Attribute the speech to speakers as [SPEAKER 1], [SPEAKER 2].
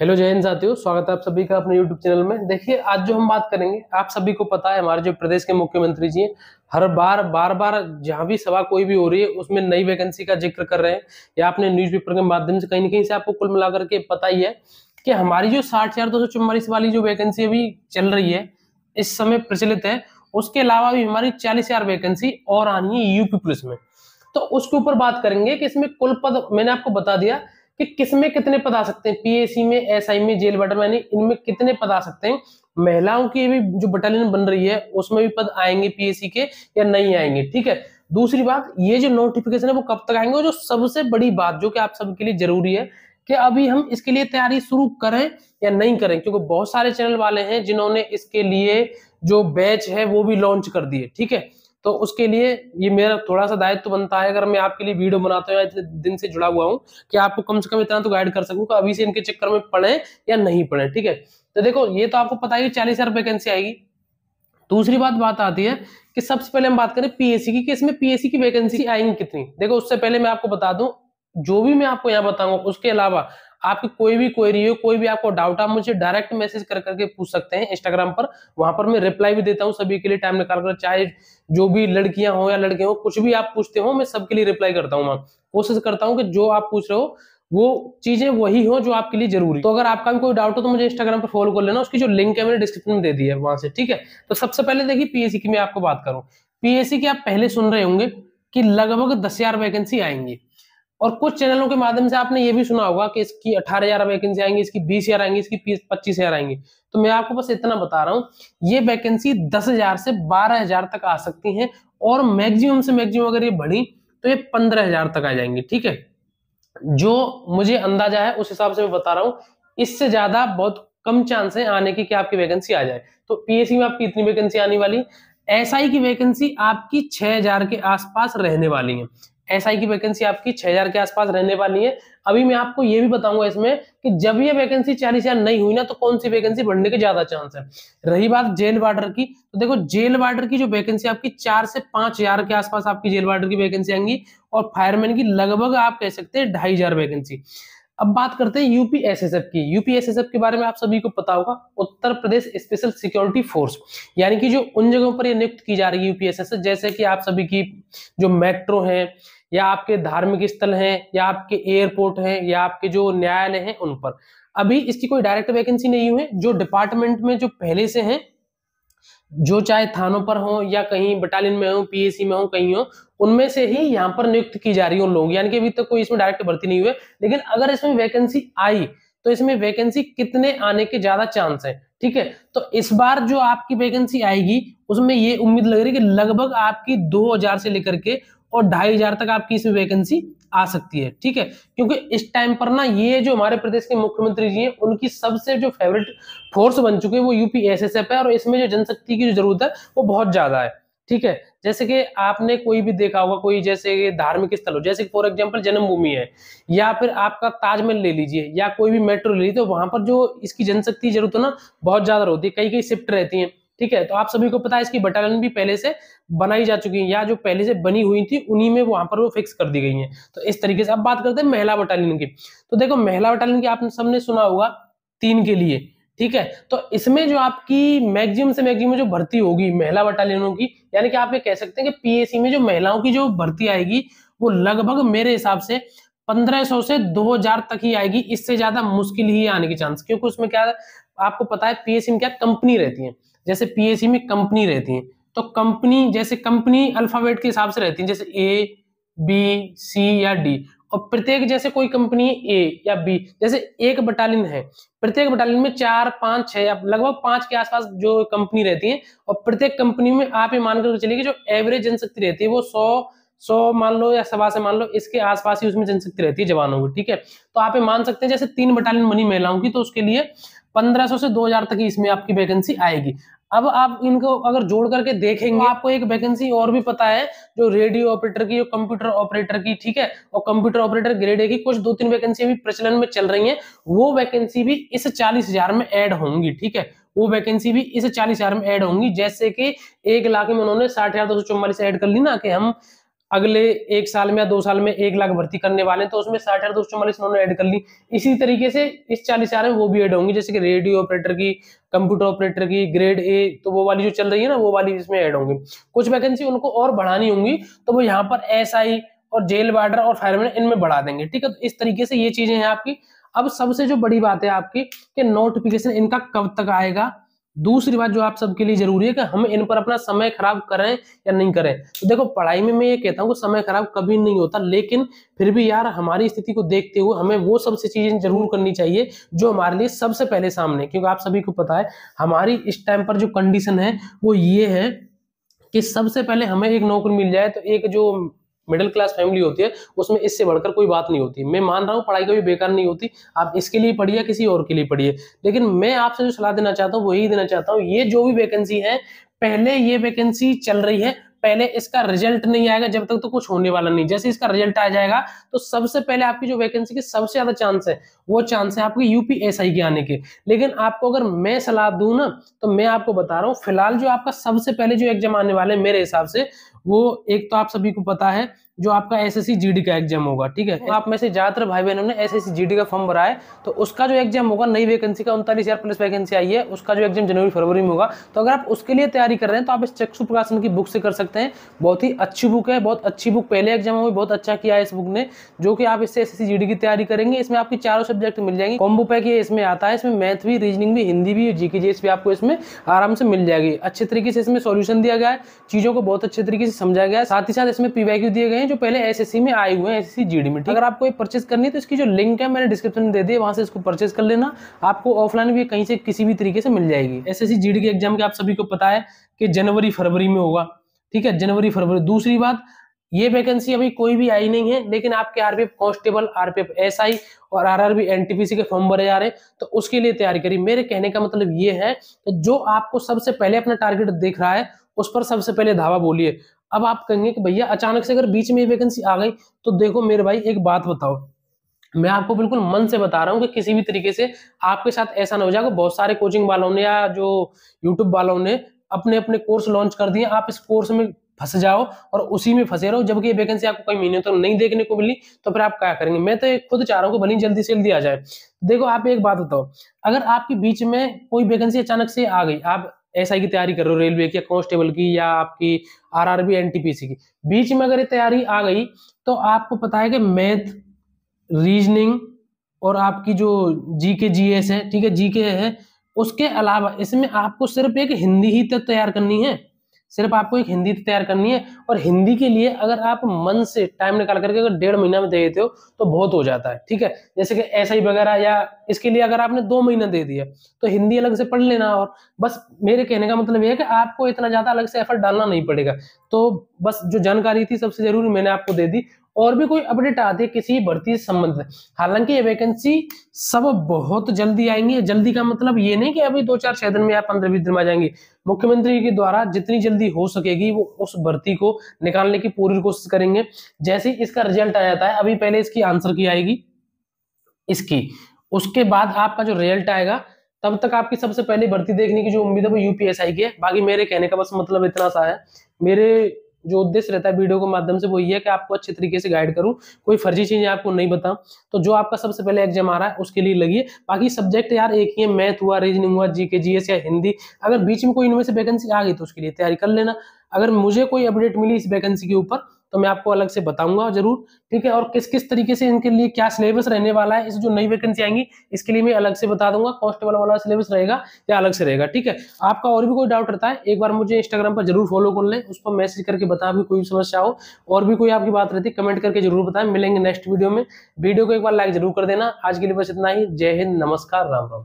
[SPEAKER 1] hello जय हिंद साथियों स्वागत है आप सभी का अपने यूट्यूब चैनल में देखिए आज जो हम बात करेंगे आप सभी को पता है हमारे जो प्रदेश के मुख्यमंत्री जी हैं हर बार बार बार जहां भी सभा कोई भी हो रही है उसमें नई वैकेंसी का जिक्र कर रहे हैं या आपने न्यूज़पेपर के माध्यम से कहीं ना कहीं से आपको कुल मिलाकर के पता ही है कि हमारी जो साठ हजार दो सौ वाली जो वैकेंसी अभी चल रही है इस समय प्रचलित है उसके अलावा भी हमारी चालीस हजार वैकेंसी और आनी है यूपी पुलिस में तो उसके ऊपर बात करेंगे कि इसमें कुल पद मैंने आपको बता दिया कि किस में कितने पद आ सकते हैं पीएसी में एसआई में जेल बटर मैंने इनमें कितने पद आ सकते हैं महिलाओं की भी जो बटालियन बन रही है उसमें भी पद आएंगे पीएसी के या नहीं आएंगे ठीक है दूसरी बात ये जो नोटिफिकेशन है वो कब तक आएंगे जो सबसे बड़ी बात जो कि आप सबके लिए जरूरी है कि अभी हम इसके लिए तैयारी शुरू करें या नहीं करें क्योंकि बहुत सारे चैनल वाले हैं जिन्होंने इसके लिए जो बैच है वो भी लॉन्च कर दिए ठीक है तो उसके लिए ये मेरा थोड़ा सा दायित्व तो बनता है अगर मैं आपके लिए वीडियो बनाता हूँ इतने दिन से जुड़ा हुआ हूँ कि आपको कम से कम इतना तो गाइड कर सकूँ अभी से इनके चक्कर में पढ़े या नहीं पढ़े ठीक है तो देखो ये तो आपको पता ही चालीस हजार वैकेंसी आएगी दूसरी बात बात आती है कि सबसे पहले हम बात करें पीएससी की कि इसमें पीएससी की वैकेंसी आएंगी कितनी देखो उससे पहले मैं आपको बता दूं जो भी मैं आपको यहां बताऊंगा उसके अलावा आपकी कोई भी क्वेरी हो कोई भी आपको डाउट आप मुझे डायरेक्ट मैसेज कर करके पूछ सकते हैं इंस्टाग्राम पर वहां पर मैं रिप्लाई भी देता हूँ सभी के लिए टाइम निकाल कर चाहे जो भी लड़कियां हो या लड़के हो कुछ भी आप पूछते हो मैं सबके लिए रिप्लाई करता हूँ वहां कोशिश करता हूँ कि जो आप पूछ रहे हो वो चीजें वही हो जो आपके लिए जरूरी तो अगर आपका भी कोई डाउट हो तो मुझे इंस्टाग्राम पर फॉलो कर लेना उसकी जो लिंक है मैंने डिस्क्रिप्शन में दे दी है वहां से ठीक है तो सबसे पहले देखिए पीएससी की मैं आपको बात करूं पीएससी की आप पहले सुन रहे होंगे कि लगभग दस हजार वैकेंसी आएंगी और कुछ चैनलों के माध्यम से आपने ये भी सुना होगा कि इसकी अठारह हजार वैकेंसी आएंगी इसकी बीस हजार आएंगी इसकी पच्चीस हजार आएंगी तो मैं आपको बस इतना बता रहा हूँ ये वैकेंसी दस हजार से बारह हजार तक आ सकती हैं और मैक्सिमम से मैक्सिमम अगर ये बढ़ी तो ये पंद्रह हजार तक आ जाएंगी ठीक है जो मुझे अंदाजा है उस हिसाब से मैं बता रहा हूँ इससे ज्यादा बहुत कम चांस है आने की कि आपकी वैकेंसी आ जाए तो पीएससी में आपकी इतनी वैकेंसी आने वाली एसआई की वैकेंसी आपकी 6000 के आसपास रहने वाली है एसआई की वैकेंसी आपकी 6000 के आसपास रहने वाली है अभी मैं आपको ये भी बताऊंगा इसमें कि जब ये वैकेंसी चालीस हजार नहीं हुई ना तो कौन सी वैकेंसी बढ़ने के ज्यादा चांस है रही बात जेल वार्डर की तो देखो जेल वार्डर की जो वैकेंसी आपकी चार से पांच हजार के आसपास आपकी जेल वार्डर की वैकेंसी आएंगी और फायरमैन की लगभग आप कह सकते हैं ढाई हजार वैकेंसी अब बात करते हैं यूपीएसएसएफ की यूपीएसएसएफ के बारे में आप सभी को पता होगा Uttar Pradesh special security force यानी कि जो उन जगहों पर ये नियुक्त की जा रही है यूपीएसएसएफ जैसे कि आप सभी की जो मेट्रो है या आपके धार्मिक स्थल हैं या आपके एयरपोर्ट हैं या आपके जो न्यायालय हैं उन पर अभी इसकी कोई डायरेक्ट वैकेंसी नहीं हुई है जो डिपार्टमेंट में जो पहले से हैं जो चाहे थानों पर हो या कहीं बटालियन में हो पीएसी में हो कहीं हो उनमें से ही यहाँ पर नियुक्त की जा रही हो लोग यानी कि अभी तक तो कोई इसमें डायरेक्ट भर्ती नहीं हुए लेकिन अगर इसमें वैकेंसी आई तो इसमें वैकेंसी कितने आने के ज्यादा चांस है ठीक है तो इस बार जो आपकी वैकेंसी आएगी उसमें ये उम्मीद लग रही है कि लगभग आपकी 2000 से लेकर के और ढाई हजार तक आपकी इसमें वैकेंसी आ सकती है ठीक है क्योंकि इस टाइम पर ना ये जो हमारे प्रदेश के मुख्यमंत्री जी हैं उनकी सबसे जो फेवरेट फोर्स बन चुके हैं वो यूपी एस है और इसमें जो जनशक्ति की जो जरूरत है वो बहुत ज्यादा है ठीक है जैसे कि आपने कोई भी देखा होगा कोई जैसे धार्मिक स्थल हो जैसे फॉर एग्जाम्पल जन्मभूमि है या फिर आपका ताजमहल ले लीजिए या कोई भी मेट्रो ले लीजिए तो वहां पर जो इसकी जनशक्ति जरूरत है ना बहुत ज्यादा होती है कई कई शिफ्ट रहती है ठीक है तो आप सभी को पता है इसकी बटालियन भी पहले से बनाई जा चुकी है या जो पहले से बनी हुई थी उन्हीं में वहां पर वो फिक्स कर दी गई है तो इस तरीके से अब बात करते हैं महिला बटालियन की तो देखो महिला बटालियन की आपने सबने सुना होगा तीन के लिए ठीक है तो इसमें जो आपकी मैक्सिमम से मैक्सिमम जो भर्ती होगी महिला बटालियनों की यानी कि आप ये कह सकते हैं कि पीएसी में जो महिलाओं की जो भर्ती आएगी वो लगभग मेरे हिसाब से 1500 से 2000 तक ही आएगी इससे ज्यादा मुश्किल ही आने के चांस क्योंकि उसमें क्या आपको पता है पीएससी में क्या कंपनी रहती है जैसे पीएसी में कंपनी रहती है तो कंपनी जैसे कंपनी अल्फाबेट के हिसाब से रहती है जैसे ए बी सी या डी और प्रत्येक जैसे कोई कंपनी ए या बी जैसे एक बटालियन है प्रत्येक बटालियन में चार पांच छह या लगभग पांच के आसपास जो कंपनी रहती है और प्रत्येक कंपनी में आप ये मानकर चलिए कि जो एवरेज जनशक्ति रहती है वो सौ सौ मान लो या सवा से मान लो इसके आसपास ही उसमें जनशक्ति रहती है जवानों की ठीक है तो आप ये मान सकते हैं जैसे तीन बटालियन बनी महिलाओं की तो उसके लिए सौ से हजार तक इसमें आपकी वैकेंसी आएगी अब आप इनको अगर जोड़ करके देखेंगे तो आपको एक वैकेंसी और भी पता है जो रेडियो ऑपरेटर की और कंप्यूटर ऑपरेटर की ठीक है और कंप्यूटर ऑपरेटर ग्रेड ए की कुछ दो तीन वैकेंसी भी प्रचलन में चल रही हैं वो वैकेंसी भी इस चालीस हजार में ऐड होंगी ठीक है वो वैकेंसी भी इस चालीस हजार में ऐड होंगी जैसे कि एक लाख में उन्होंने साठ हजार दो सौ चौवालीस ऐड कर ली ना कि हम अगले एक साल में या दो साल में एक लाख भर्ती करने वाले हैं तो उसमें साठ हजार दो सौ चौवालीस उन्होंने ऐड कर ली इसी तरीके से इस चालीस हजार में वो भी ऐड होंगी जैसे कि रेडियो ऑपरेटर की कंप्यूटर ऑपरेटर की ग्रेड ए तो वो वाली जो चल रही है ना वो वाली इसमें ऐड होंगी कुछ वैकेंसी उनको और बढ़ानी होंगी तो वो यहाँ पर एस और जेल वार्डर और फायरमैन इनमें बढ़ा देंगे ठीक है तो इस तरीके से ये चीजें हैं आपकी अब सबसे जो बड़ी बात है आपकी कि नोटिफिकेशन इनका कब तक आएगा दूसरी बात जो आप सबके लिए जरूरी है कि हम इन पर अपना समय खराब करें या नहीं करें तो देखो पढ़ाई में मैं ये कहता हूँ समय खराब कभी नहीं होता लेकिन फिर भी यार हमारी स्थिति को देखते हुए हमें वो सबसे चीजें जरूर करनी चाहिए जो हमारे लिए सबसे पहले सामने क्योंकि आप सभी को पता है हमारी इस टाइम पर जो कंडीशन है वो ये है कि सबसे पहले हमें एक नौकरी मिल जाए तो एक जो मिडिल क्लास फैमिली होती है उसमें इससे बढ़कर कोई बात नहीं होती मैं मान रहा हूँ पढ़ाई कभी बेकार नहीं होती आप इसके लिए पढ़िए किसी और के लिए पढ़िए लेकिन मैं आपसे जो सलाह देना चाहता हूँ वही देना चाहता हूँ ये जो भी वैकेंसी है पहले ये वैकेंसी चल रही है पहले इसका रिजल्ट नहीं आएगा जब तक तो कुछ होने वाला नहीं जैसे इसका रिजल्ट आ जाएगा तो सबसे पहले आपकी जो वैकेंसी की सबसे ज्यादा चांस है वो चांस है आपके यूपीएसआई के आने के लेकिन आपको अगर मैं सलाह दू ना तो मैं आपको बता रहा हूँ फिलहाल जो आपका सबसे पहले जो एग्जाम आने वाले मेरे हिसाब से वो एक तो आप सभी को पता है जो आपका एस एस का एग्जाम होगा ठीक है तो आप में से ज्यादातर भाई बहनों ने एस एस का फॉर्म भरा है तो उसका जो एग्जाम होगा नई वैकेंसी का उनतालीस हज़ार प्लस वैकेंसी आई है उसका जो एग्जाम जनवरी फरवरी में होगा तो अगर आप उसके लिए तैयारी कर रहे हैं तो आप इस चक्षु प्रकाशन की बुक से कर सकते हैं बहुत ही अच्छी बुक है बहुत अच्छी बुक पहले एग्जाम में बहुत अच्छा किया है इस बुक ने जो कि आप इससे एस की तैयारी करेंगे इसमें आपकी चारों सब्जेक्ट मिल जाएंगे कॉम्बो पैक ये इसमें आता है इसमें मैथ भी रीजनिंग भी हिंदी भी जी के भी आपको इसमें आराम से मिल जाएगी अच्छे तरीके से इसमें सोल्यूशन दिया गया है चीज़ों को बहुत अच्छे तरीके से समझा गया साथ ही साथ इसमें पीवाईक्यू दिए गए हैं जो पहले एस में आए हुए हैं एस जीडी में अगर आपको ये परचेस करनी है तो इसकी जो लिंक है मैंने डिस्क्रिप्शन में दे दी वहां से इसको परचेस कर लेना आपको ऑफलाइन भी कहीं से किसी भी तरीके से मिल जाएगी एस एस के एग्जाम के आप सभी को पता है कि जनवरी फरवरी में होगा ठीक है जनवरी फरवरी दूसरी बात ये वैकेंसी अभी कोई भी आई नहीं है लेकिन आपके आरपीएफ कांस्टेबल आरपीएफ एसआई और आरआरबी एनटीपीसी के फॉर्म भरे जा रहे हैं तो उसके लिए तैयारी करिए मेरे कहने का मतलब ये है कि जो आपको सबसे पहले अपना टारगेट देख रहा है उस पर सबसे पहले धावा बोलिए अब आप कहेंगे कि भैया अचानक से अगर बीच में वैकेंसी आ गई तो देखो मेरे भाई एक बात बताओ मैं आपको बिल्कुल मन से बता रहा हूँ कि किसी भी तरीके से आपके साथ ऐसा ना हो जाएगा बहुत सारे कोचिंग वालों ने या जो यूट्यूब वालों ने अपने अपने कोर्स लॉन्च कर दिए आप इस कोर्स में फंस जाओ और उसी में फंसे रहो जबकि ये वैकेंसी आपको कई महीने तक तो नहीं देखने को मिली तो फिर आप क्या करेंगे मैं तो खुद चाह रहा हूँ कि भले जल्दी से जल्दी आ जाए देखो आप एक बात बताओ अगर आपके बीच में कोई वैकेंसी अचानक से आ गई आप एसआई की तैयारी कर रहे हो रेलवे की या कॉन्स्टेबल की या आपकी आरआरबी एनटीपीसी की बीच में अगर ये तैयारी आ गई तो आपको पता है कि मैथ रीजनिंग और आपकी जो जी के जी एस है ठीक है जी के है उसके अलावा इसमें आपको सिर्फ एक हिंदी ही तक तैयार करनी है सिर्फ आपको एक हिंदी तैयार करनी है और हिंदी के लिए अगर आप मन से टाइम निकाल करके अगर डेढ़ महीना में दे देते हो तो बहुत हो जाता है ठीक है जैसे कि ऐसा ही वगैरह या इसके लिए अगर आपने दो महीना दे दिया तो हिंदी अलग से पढ़ लेना और बस मेरे कहने का मतलब यह है कि आपको इतना ज़्यादा अलग से एफर्ट डालना नहीं पड़ेगा तो बस जो जानकारी थी सबसे जरूरी मैंने आपको दे दी और भी कोई अपडेट आते किसी भर्ती संबंध हालांकि ये वैकेंसी सब बहुत जल्दी आएंगी जल्दी का मतलब ये नहीं कि अभी दो चार छह दिन में या पंद्रह बीस दिन में आ जाएंगी मुख्यमंत्री के द्वारा जितनी जल्दी हो सकेगी वो उस भर्ती को निकालने की पूरी कोशिश करेंगे जैसे इसका रिजल्ट आ जाता है अभी पहले इसकी आंसर की आएगी इसकी उसके बाद आपका जो रिजल्ट आएगा तब तक आपकी सबसे पहले भर्ती देखने की जो उम्मीद है वो यूपीएसआई की है बाकी मेरे कहने का बस मतलब इतना सा है मेरे जो उद्देश्य रहता है वीडियो के माध्यम से वो ये है कि आपको अच्छे तरीके से गाइड करूँ कोई फर्जी चीज़ें आपको नहीं बताऊँ तो जो आपका सबसे पहले एग्जाम आ रहा है उसके लिए लगी बाकी सब्जेक्ट यार एक ही है मैथ हुआ रीजनिंग हुआ जी के या हिंदी अगर बीच में कोई इनमें से वैकेंसी आ गई तो उसके लिए तैयारी कर लेना अगर मुझे कोई अपडेट मिली इस वैकेंसी के ऊपर तो मैं आपको अलग से बताऊंगा जरूर ठीक है और किस किस तरीके से इनके लिए क्या सिलेबस रहने वाला है इस जो नई वैकेंसी आएंगी इसके लिए मैं अलग से बता दूंगा कॉन्स्टेबल वाला सिलेबस रहेगा या अलग से रहेगा ठीक है आपका और भी कोई डाउट रहता है एक बार मुझे इंस्टाग्राम पर जरूर फॉलो कर ले उस पर मैसेज करके बता भी कोई समस्या हो और भी कोई आपकी बात रहती है कमेंट करके जरूर बताएं मिलेंगे नेक्स्ट वीडियो में वीडियो को एक बार लाइक जरूर कर देना आज के लिए बस इतना ही जय हिंद नमस्कार राम राम